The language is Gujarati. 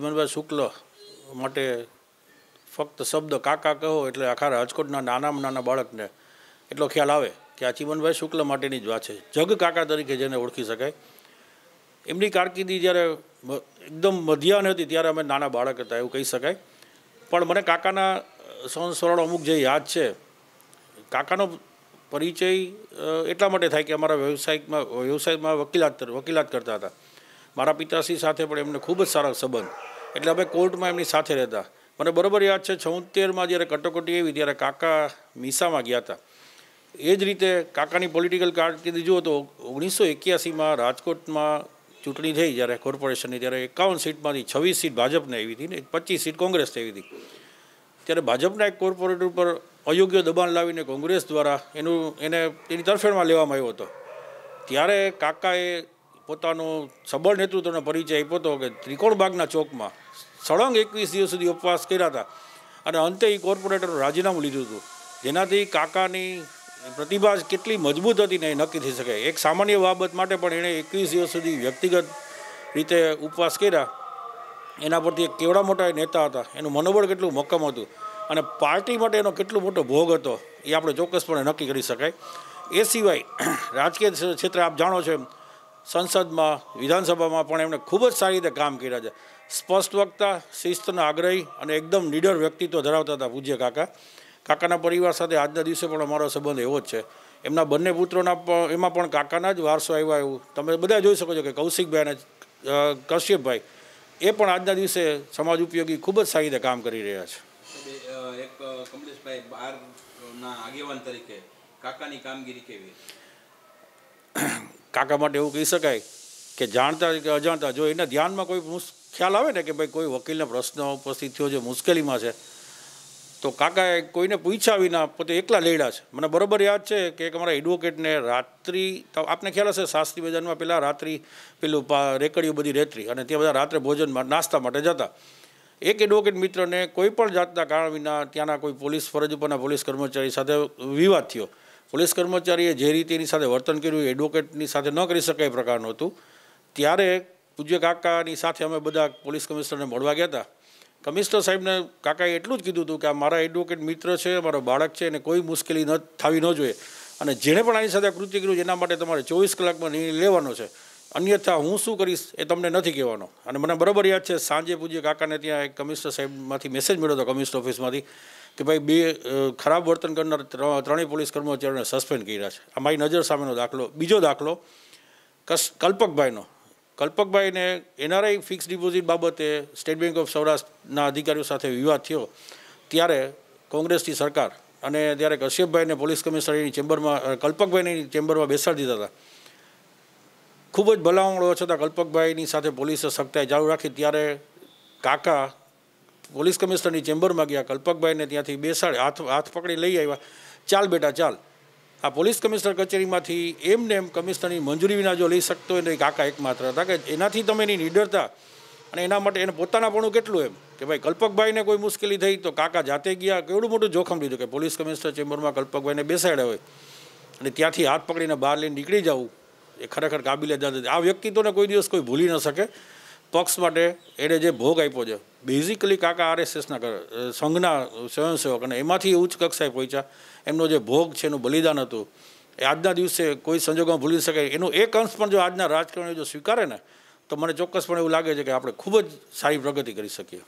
ચીમનભાઈ શુક્લ માટે ફક્ત શબ્દ કાકા કહો એટલે આખા રાજકોટના નાનામાં નાના બાળકને એટલો ખ્યાલ આવે કે આ ચીમનભાઈ શુક્લ માટેની જ વાત છે જગ કાકા તરીકે જેને ઓળખી શકાય એમની કારકિર્દી જ્યારે એકદમ મધ્યાન હતી ત્યારે અમે નાના બાળક હતા એવું કહી શકાય પણ મને કાકાના સંસ્મરણો અમુક જે યાદ છે કાકાનો પરિચય એટલા માટે થાય કે અમારા વ્યવસાયિકમાં વ્યવસાયમાં વકીલાત વકીલાત કરતા હતા મારા પિતાશ્રી સાથે પણ એમને ખૂબ જ સારા સંબંધ એટલે અમે કોર્ટમાં એમની સાથે રહેતા મને બરાબર યાદ છે છોતેરમાં જ્યારે કટોકટી આવી ત્યારે કાકા મીસામાં ગયા હતા એ જ રીતે કાકાની પોલિટિકલ કારકિર્દી જુઓ તો ઓગણીસો એક્યાસીમાં રાજકોટમાં ચૂંટણી થઈ જ્યારે કોર્પોરેશનની ત્યારે એકાવન સીટમાંથી છવ્વીસ સીટ ભાજપને આવી હતી ને પચીસ સીટ કોંગ્રેસને આવી હતી ત્યારે ભાજપના એક કોર્પોરેટર ઉપર અયોગ્ય દબાણ લાવીને કોંગ્રેસ દ્વારા એનું એને એની તરફેણમાં લેવામાં આવ્યો હતો ત્યારે કાકાએ પોતાનો સબળ નેતૃત્વનો પરિચય આપ્યો હતો કે ત્રિકોણબાગના ચોકમાં સળંગ એકવીસ દિવસ સુધી ઉપવાસ કર્યા હતા અને અંતે એ કોર્પોરેટરનું રાજીનામું લીધું હતું જેનાથી કાકાની પ્રતિભા કેટલી મજબૂત હતી ને એ નક્કી થઈ શકે એક સામાન્ય બાબત માટે પણ એણે એકવીસ દિવસ સુધી વ્યક્તિગત રીતે ઉપવાસ કર્યા એના પરથી એક કેવડા મોટા નેતા હતા એનું મનોબળ કેટલું મક્કમ હતું અને પાર્ટી માટે એનો કેટલો મોટો ભોગ હતો એ આપણે ચોક્કસપણે નક્કી કરી શકાય એ સિવાય રાજકીય ક્ષેત્રે આપ જાણો છો એમ સંસદમાં વિધાનસભામાં પણ એમણે ખૂબ જ સારી રીતે કામ કર્યા છે સ્પષ્ટ વક્તા શિસ્તના આગ્રહી અને એકદમ નીડર વ્યક્તિત્વ ધરાવતા હતા પૂજ્ય કાકા કાકાના પરિવાર સાથે આજના દિવસે પણ અમારો સંબંધ એવો જ છે એમના બંને પુત્રોના એમાં પણ કાકાના જ વારસો આવ્યા એવું તમે બધા જોઈ શકો છો કે કૌશિકભાઈ અને કશ્યપભાઈ એ પણ આજના દિવસે સમાજ ઉપયોગી ખૂબ જ સારી રીતે કામ કરી રહ્યા છે કમલેશભાઈ બારના આગેવાન તરીકે કાકાની કામગીરી કેવી કાકા માટે એવું કહી શકાય કે જાણતા કે અજાણતા જો એના ધ્યાનમાં કોઈ ખ્યાલ આવે ને કે ભાઈ કોઈ વકીલને પ્રશ્ન ઉપસ્થિત થયો છે મુશ્કેલીમાં છે તો કાકાએ કોઈને પૂછ્યા વિના પોતે એકલા લેડ્યા છે મને બરોબર યાદ છે કે એક અમારા એડવોકેટને રાત્રિ આપને ખ્યાલ હશે શાસ્ત્રી બજારમાં પહેલાં રાત્રિ પેલું પા રેકડીઓ બધી રેત્રી અને ત્યાં બધા રાત્રે ભોજનમાં નાસ્તા માટે જતા એક એડવોકેટ મિત્રને કોઈ પણ જાતના કારણ વિના ત્યાંના કોઈ પોલીસ ફરજ ઉપરના પોલીસ કર્મચારી સાથે વિવાદ થયો પોલીસ કર્મચારીએ જે રીતે એની સાથે વર્તન કર્યું એડવોકેટની સાથે ન કરી શકાય પ્રકારનું હતું ત્યારે પૂજ્ય કાકાની સાથે અમે બધા પોલીસ કમિશનરને મળવા ગયા હતા કમિશનર સાહેબને કાકાએ એટલું જ કીધું હતું કે આ મારા એડવોકેટ મિત્ર છે મારો બાળક છે એને કોઈ મુશ્કેલી ન થવી ન જોઈએ અને જેણે પણ આની સાથે કૃત્ય કર્યું એના માટે તમારે ચોવીસ કલાકમાં નિર્ણય લેવાનો છે અન્યથા હું શું કરીશ એ તમને નથી કહેવાનો અને મને બરાબર યાદ છે સાંજે પૂજ્ય કાકાને ત્યાં એક કમિશનર સાહેબમાંથી મેસેજ મળ્યો હતો કમિશનર ઓફિસમાંથી કે ભાઈ બે ખરાબ વર્તન કરનાર ત્રણેય પોલીસ કર્મચારીઓને સસ્પેન્ડ કર્યા છે આ મારી નજર સામેનો દાખલો બીજો દાખલો કસ કલ્પકભાઈનો કલ્પકભાઈને એનઆરઆઈ ફિક્સ ડિપોઝિટ બાબતે સ્ટેટ બેંક ઓફ સૌરાષ્ટ્રના અધિકારીઓ સાથે વિવાદ થયો ત્યારે કોંગ્રેસની સરકાર અને ત્યારે કશ્યપભાઈને પોલીસ કમિશનરની ચેમ્બરમાં કલ્પકભાઈની ચેમ્બરમાં બેસાડી દીધા હતા ખૂબ જ ભલામણો છતાં કલ્પકભાઈની સાથે પોલીસે સખ્તાઈ ચાલુ રાખી ત્યારે કાકા પોલીસ કમિશનરની ચેમ્બરમાં ગયા કલ્પકભાઈને ત્યાંથી બેસાડે હાથ હાથ પકડી લઈ આવ્યા ચાલ બેટા ચાલ આ પોલીસ કમિશનર કચેરીમાંથી એમને એમ કમિશનરની મંજૂરી વિના જો લઈ શકતો હોય તો કાકા એકમાત્ર હતા કે એનાથી તમે એની નિડરતા અને એના માટે એને પોતાના પોતાનાપણું કેટલું એમ કે ભાઈ કલ્પકભાઈને કોઈ મુશ્કેલી થઈ તો કાકા જાતે ગયા કેવડું મોટું જોખમ લીધું કે પોલીસ કમિશનર ચેમ્બરમાં કલ્પકભાઈને બેસાડ્યા હોય અને ત્યાંથી હાથ પકડીને બહાર લઈને નીકળી જવું એ ખરેખર કાબિલે જાત આ વ્યક્તિત્વને કોઈ દિવસ કોઈ ભૂલી ન શકે પક્ષ માટે એને જે ભોગ આપ્યો છે બેઝિકલી કાકા આરએસએસના સંઘના સ્વયંસેવક અને એમાંથી ઉચ્ચ કક્ષાએ પહોંચ્યા એમનો જે ભોગ છે એનું બલિદાન હતું એ આજના દિવસે કોઈ સંજોગોમાં ભૂલી શકાય એનો એક અંશ પણ જો આજના રાજકારણીઓ જો સ્વીકારે ને તો મને ચોક્કસપણે એવું લાગે છે કે આપણે ખૂબ જ સારી પ્રગતિ કરી શકીએ